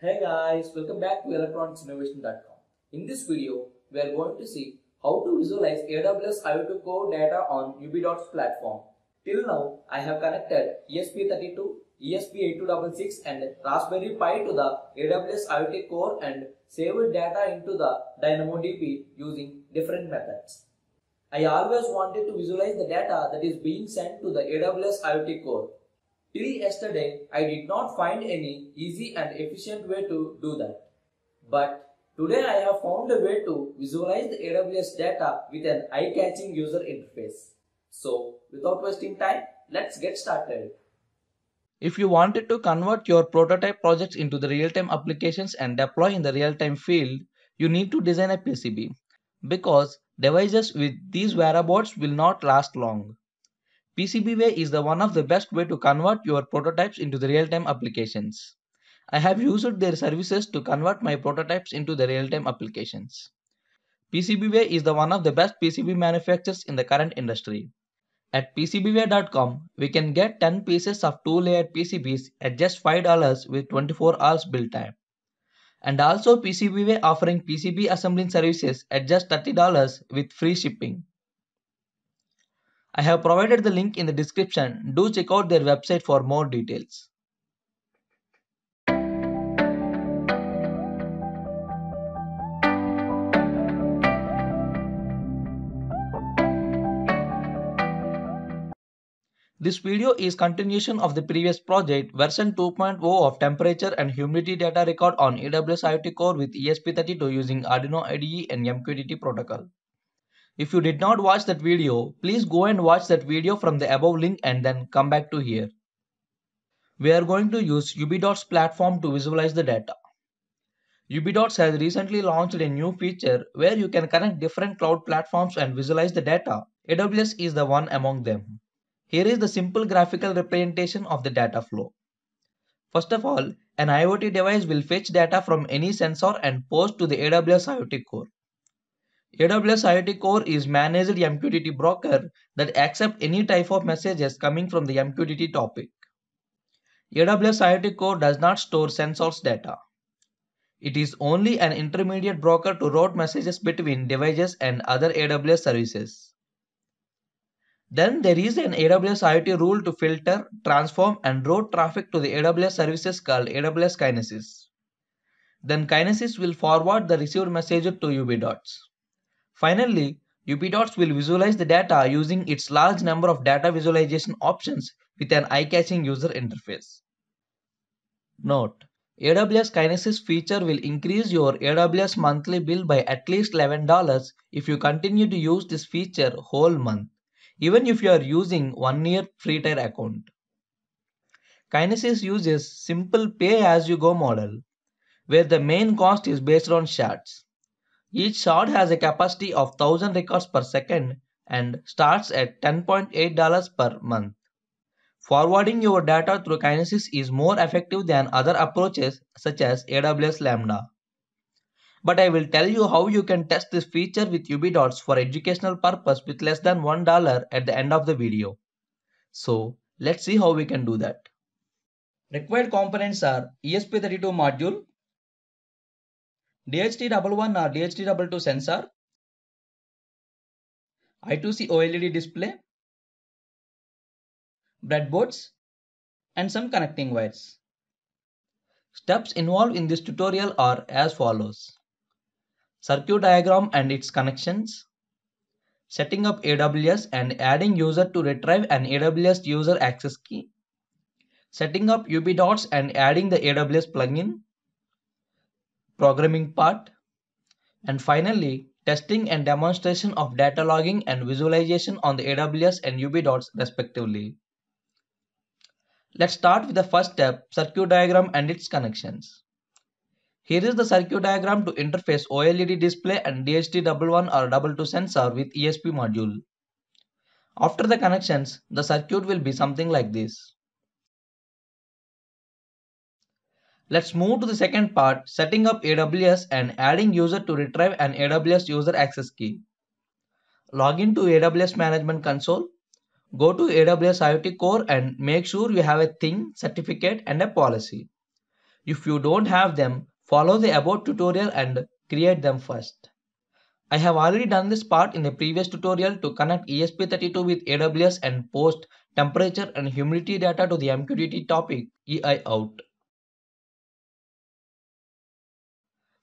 Hey guys, welcome back to electronicsinnovation.com. In this video, we are going to see how to visualize AWS IoT Core data on UBDOT's platform. Till now, I have connected ESP32, ESP8266 and Raspberry Pi to the AWS IoT Core and saved data into the DynamoDB using different methods. I always wanted to visualize the data that is being sent to the AWS IoT Core. Till yesterday, I did not find any easy and efficient way to do that. But today I have found a way to visualize the AWS data with an eye-catching user interface. So without wasting time, let's get started. If you wanted to convert your prototype projects into the real-time applications and deploy in the real-time field, you need to design a PCB because devices with these wearables will not last long. PCBWay is the one of the best way to convert your prototypes into the real-time applications. I have used their services to convert my prototypes into the real-time applications. PCBWay is the one of the best PCB manufacturers in the current industry. At PCBWay.com, we can get 10 pieces of 2-layer PCBs at just $5 with 24 hours build time. And also PCBWay offering PCB assembling services at just $30 with free shipping. I have provided the link in the description. Do check out their website for more details. This video is continuation of the previous project version 2.0 of temperature and humidity data record on AWS IoT Core with ESP32 using Arduino IDE and MQTT protocol. If you did not watch that video, please go and watch that video from the above link and then come back to here. We are going to use UbiDots platform to visualize the data. UbiDots has recently launched a new feature where you can connect different cloud platforms and visualize the data. AWS is the one among them. Here is the simple graphical representation of the data flow. First of all, an IoT device will fetch data from any sensor and post to the AWS IoT core. AWS IoT Core is managed MQTT broker that accepts any type of messages coming from the MQTT topic. AWS IoT Core does not store sensors data. It is only an intermediate broker to route messages between devices and other AWS services. Then there is an AWS IoT rule to filter, transform and route traffic to the AWS services called AWS Kinesis. Then Kinesis will forward the received message to UBDots. Finally, UPDOTS will visualize the data using its large number of data visualization options with an eye-catching user interface. Note, AWS Kinesis feature will increase your AWS monthly bill by at least $11 if you continue to use this feature whole month, even if you are using one year free tier account. Kinesis uses simple pay-as-you-go model, where the main cost is based on shards. Each shard has a capacity of 1000 records per second and starts at $10.8 per month. Forwarding your data through Kinesis is more effective than other approaches such as AWS Lambda. But I will tell you how you can test this feature with UbiDots for educational purpose with less than $1 at the end of the video. So let's see how we can do that. Required components are ESP32 module, DHT11 or DHT22 sensor, I2C OLED display, breadboards, and some connecting wires. Steps involved in this tutorial are as follows. Circuit diagram and its connections, setting up AWS and adding user to retrieve an AWS user access key, setting up UBDots and adding the AWS plugin, programming part. And finally, testing and demonstration of data logging and visualization on the AWS and UBDOTS respectively. Let's start with the first step, circuit diagram and its connections. Here is the circuit diagram to interface OLED display and DHT11 or 22 sensor with ESP module. After the connections, the circuit will be something like this. Let's move to the second part, setting up AWS and adding user to retrieve an AWS user access key. Log into AWS Management Console. Go to AWS IoT Core and make sure you have a thing, certificate and a policy. If you don't have them, follow the above tutorial and create them first. I have already done this part in the previous tutorial to connect ESP32 with AWS and post temperature and humidity data to the MQTT topic EI out.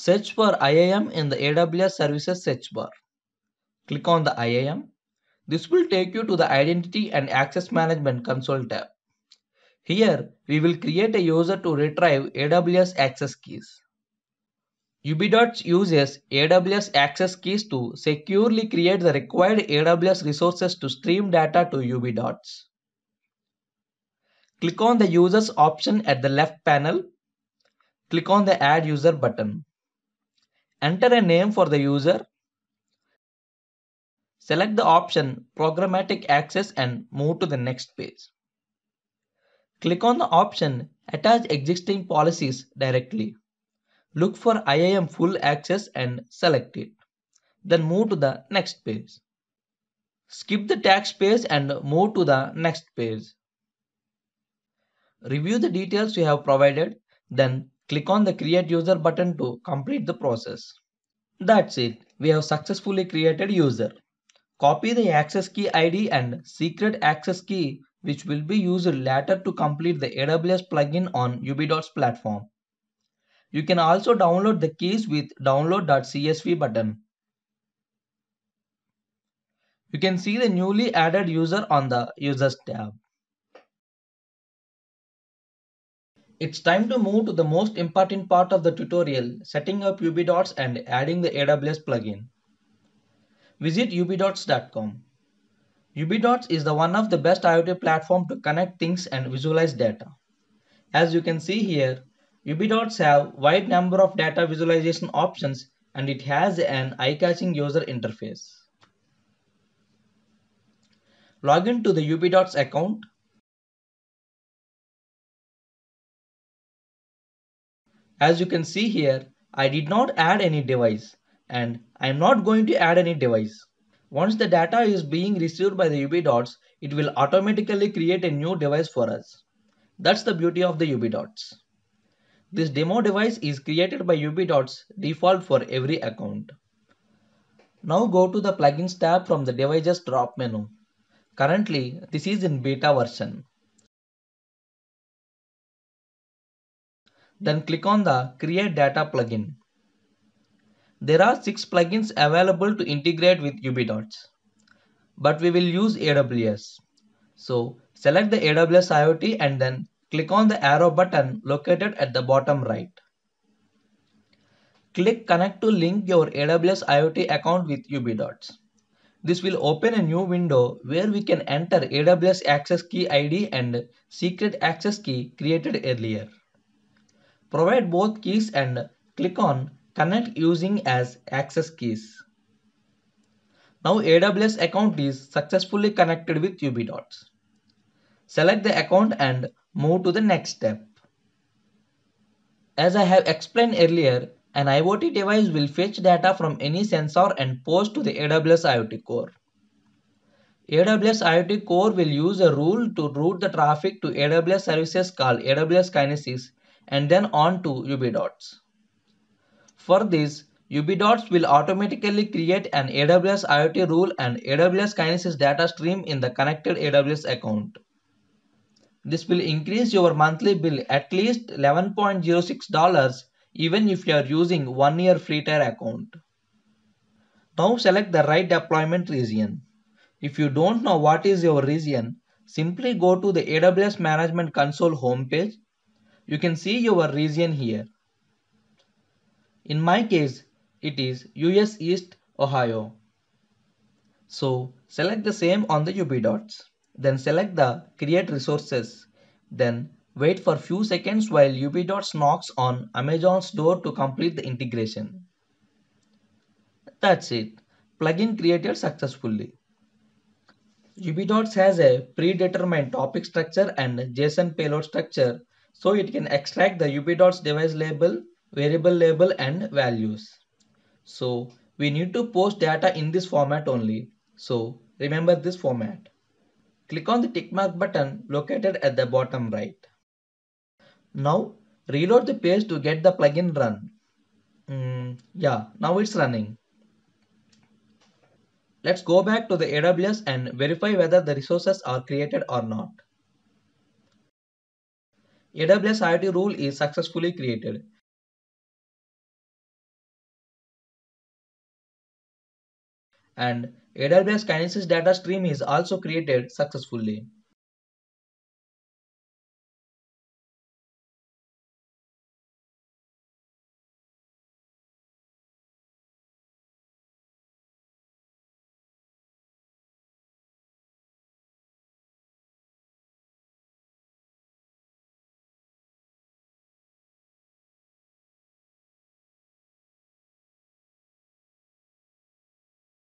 Search for IAM in the AWS services search bar. Click on the IAM. This will take you to the Identity and Access Management console tab. Here, we will create a user to retrieve AWS access keys. UBDOTS uses AWS access keys to securely create the required AWS resources to stream data to UBDOTS. Click on the Users option at the left panel. Click on the Add User button. Enter a name for the user. Select the option Programmatic Access and move to the next page. Click on the option Attach Existing Policies directly. Look for IAM Full Access and select it. Then move to the next page. Skip the tax page and move to the next page. Review the details you have provided, then Click on the create user button to complete the process. That's it. We have successfully created user. Copy the access key ID and secret access key which will be used later to complete the AWS plugin on UbiDots platform. You can also download the keys with download.csv button. You can see the newly added user on the Users tab. It's time to move to the most important part of the tutorial, setting up UbiDots and adding the AWS plugin. Visit ubidots.com. UbiDots is the one of the best IoT platform to connect things and visualize data. As you can see here, UbiDots have wide number of data visualization options and it has an eye-catching user interface. Log in to the UbiDots account As you can see here, I did not add any device and I am not going to add any device. Once the data is being received by the UBDots, it will automatically create a new device for us. That's the beauty of the UBDots. This demo device is created by UBDots default for every account. Now go to the plugins tab from the devices drop menu. Currently, this is in beta version. Then click on the create data plugin. There are six plugins available to integrate with UbiDots, but we will use AWS. So select the AWS IoT and then click on the arrow button located at the bottom right. Click connect to link your AWS IoT account with UbiDots. This will open a new window where we can enter AWS access key ID and secret access key created earlier. Provide both keys and click on Connect using as access keys. Now AWS account is successfully connected with UBDots. Select the account and move to the next step. As I have explained earlier, an IoT device will fetch data from any sensor and post to the AWS IoT Core. AWS IoT Core will use a rule to route the traffic to AWS services called AWS Kinesis and then on to UBDots. For this, UBDots will automatically create an AWS IoT rule and AWS Kinesis data stream in the connected AWS account. This will increase your monthly bill at least $11.06 even if you are using one year free tier account. Now select the right deployment region. If you don't know what is your region, simply go to the AWS Management Console homepage you can see your region here. In my case, it is US East Ohio. So select the same on the UB dots. Then select the create resources. Then wait for few seconds while UB dots knocks on Amazon's door to complete the integration. That's it. Plugin created successfully. UB dots has a predetermined topic structure and JSON payload structure so it can extract the dots device label, variable label and values. So we need to post data in this format only. So remember this format. Click on the tick mark button located at the bottom right. Now reload the page to get the plugin run. Mm, yeah, now it's running. Let's go back to the AWS and verify whether the resources are created or not. AWS IoT rule is successfully created. And AWS Kinesis data stream is also created successfully.